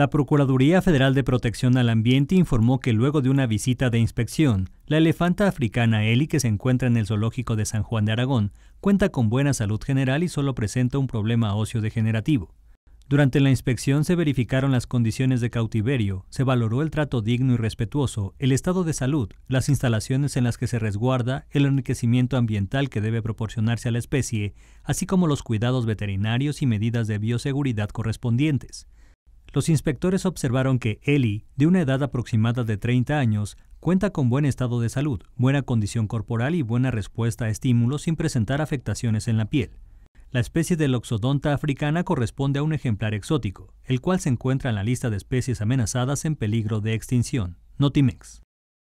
La Procuraduría Federal de Protección al Ambiente informó que luego de una visita de inspección, la elefanta africana Eli, que se encuentra en el zoológico de San Juan de Aragón, cuenta con buena salud general y solo presenta un problema óseo degenerativo. Durante la inspección se verificaron las condiciones de cautiverio, se valoró el trato digno y respetuoso, el estado de salud, las instalaciones en las que se resguarda, el enriquecimiento ambiental que debe proporcionarse a la especie, así como los cuidados veterinarios y medidas de bioseguridad correspondientes. Los inspectores observaron que Ellie, de una edad aproximada de 30 años, cuenta con buen estado de salud, buena condición corporal y buena respuesta a estímulos sin presentar afectaciones en la piel. La especie de loxodonta africana corresponde a un ejemplar exótico, el cual se encuentra en la lista de especies amenazadas en peligro de extinción, Notimex.